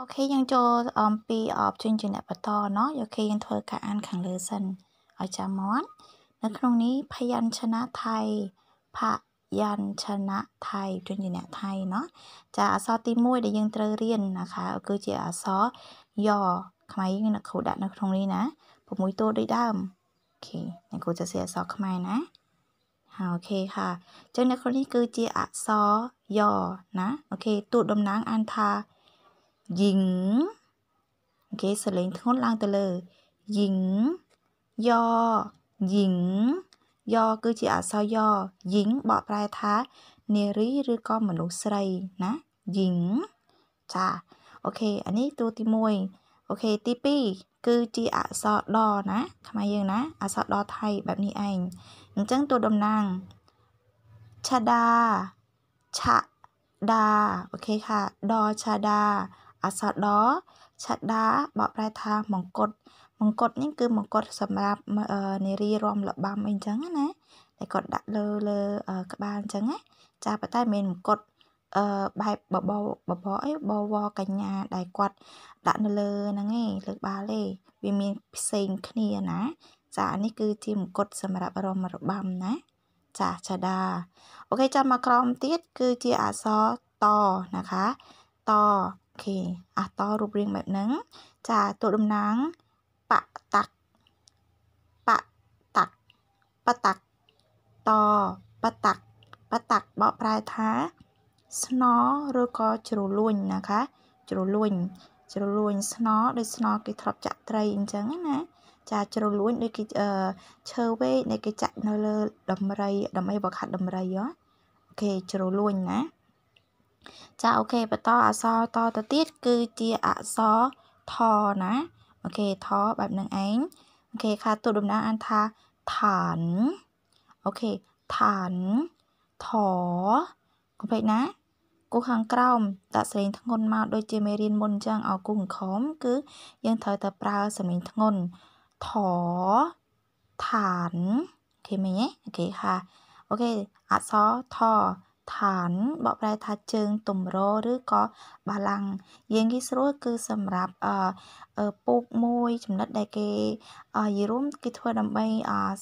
អូខេយើងចូលអំពីអបជញ្ជអ្នកបន្តเนาะអូខេយើងធ្វើការអានខាងលើសិនឲ្យចាំមាត់នៅក្នុងនេះភยัญชนะไทยភยัญชนะไทยជញ្ជអ្នកថៃเนาะចាអក្សរទី1ដែលយើងត្រូវរៀនนะคะគឺជាអក្សរយខ្មែរយើងគ្រូដាក់នៅក្នុងនេះណា6តួដូចដើមអូខេអ្នកគ្រូจะសេអក្សរខ្មែរណាអូខេค่ะអញ្ចឹងនៅក្នុងនេះគឺជាអក្សរយណាអូខេតួតំណាងអានថាយីងគេសលេងធ្ងន់ឡើងទៅលើយីងយយីងយគឺជាអក្សរយយីងបកប្រែថានារីឬក៏មនុស្សស្រីណាយីងចាអូខេអានេះតួទី1អូខេទី2គឺជាអក្សរដណាខ្មែរយើងណាអក្សរដថៃបែបនេះឯងអញ្ចឹងតួតំណាងឆាដាឆាដាអូខេค่ะដឆាដាអក្សរដឆដាបកប្រែថាមង្គតមង្គតនេះគឺមង្គតសម្រាប់នារីរំលបាំអីចឹងណាតែគាត់ដាក់លើលើក្បាលអញ្ចឹងណាចាប៉ុន្តែមានមង្គតអឺបែបបបបបអីបវកញ្ញាដែលគាត់ដាក់នៅលើហ្នឹងឯងលើក្បាលទេវាមានផ្សេងគ្នាណាចានេះគឺជាមង្គតសម្រាប់រំរបាំណាចាចាដាអូខេចាំមកក្រោមទៀតគឺជាអក្សរតนะคะតខេអតរូបរាងបែបហ្នឹងចាតួតំណាងបតកបតកបតកតបតកបតកបកប្រែថាស្នឬក៏ជ្រលួញนะคะជ្រលួញជ្រលួញស្នដូចស្នគេធ្លាប់ចាក់ត្រីអញ្ចឹងណាចាជ្រលួញដូចគេឈើវែកដែលគេចាក់នៅលើដំរីដំរីបខាត់ដំរីអូខេជ្រលួញណាចាអូខេបន្តអក្សរតទៅទៀតគឺជាអក្សរថណាអូខេថបែបនឹងឯងអូខេខាតួតំណាងអានថាឋានអូខេឋានថកុំភ្លេចណាគូខាងក្រោមដាក់ស្រេងធ្ងន់មកដូចជាមេរៀនមុនអញ្ចឹងឲ្យគូសង្ខមគឺយើងត្រូវតែប្រើសំឡេងធ្ងន់ថឋានអូខេមែនទេអូខេค่ะអូខេអក្សរថឋានបកប្រែថាជើងតម្រឬក៏បាឡាំងយើងងាយស្រួលគឺសម្រាប់អឺពូកមួយចំណិតដែលគេយីរុំគេធ្វើដើម្បី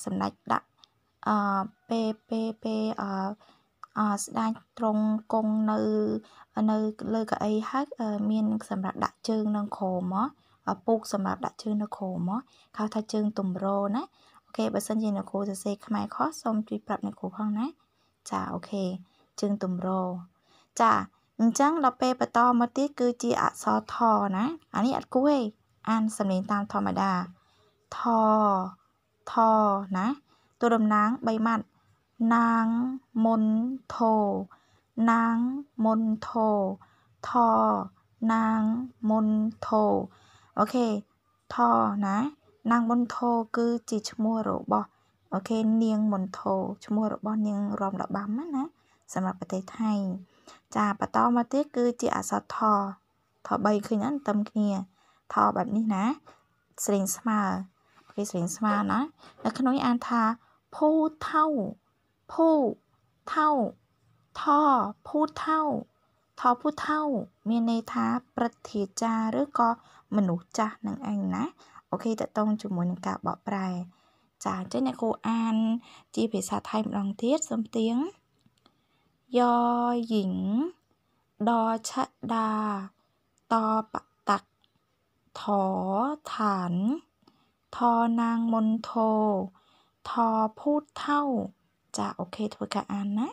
សម្ដេចដាក់អឺពេលពេលពេលអឺអស្ដាច់ត្រង់គង់នៅនៅលើកៅអីហើយមានសម្រាប់ដាក់ជើងនៅក្រោមមកពូកសម្រាប់ដាក់ជើងនៅក្រោមមកហៅថាជើងតម្រណាអូខេបើសិនជាអ្នកគ្រូសរសេរខ្មែរខុសសូមជួយប្រាប់អ្នកគ្រូផងណាចាអូខេជើងទម្រចាអញ្ចឹងដល់ពេលបន្តមកទៀតគឺជាអក្សរថណាអានេះអត់គួរទេអានសំនៀងតាមធម្មតាថថណាតួតំណាង3ម៉ាត់ណាងមុនធោណាងមុនធោថណាងមុនធោអូខេថណានាងមុនធោគឺជាឈ្មោះរបស់អូខេនាងមុនធោឈ្មោះរបស់នាងរំដបាំណាសម្រាប់ប្រទេសថៃចាបន្តមកទៀតគឺជាអក្សរថថ3ឃើញអត់តឹមគ្នាថបែបនេះណាស្រីងស្មើគេស្រីងស្មើណានៅក្នុងនេះអានថាភូថៅភូថៅថភូថៅថពូថៅមានន័យថាប្រតិចាឬក៏មនុស្សចាស់នឹងឯងណាអូខេតកតងជាមួយនឹងការបកប្រែចាអញ្ចឹងអ្នកគ្រូអានជាភាសាថៃម្ដងទៀតសូមទៀងยอหญิง ดอชะดา ตอปะตัก ถอฐาน ทอนางมนโท ทอพูดเท่า จะโอเคทุกการนะ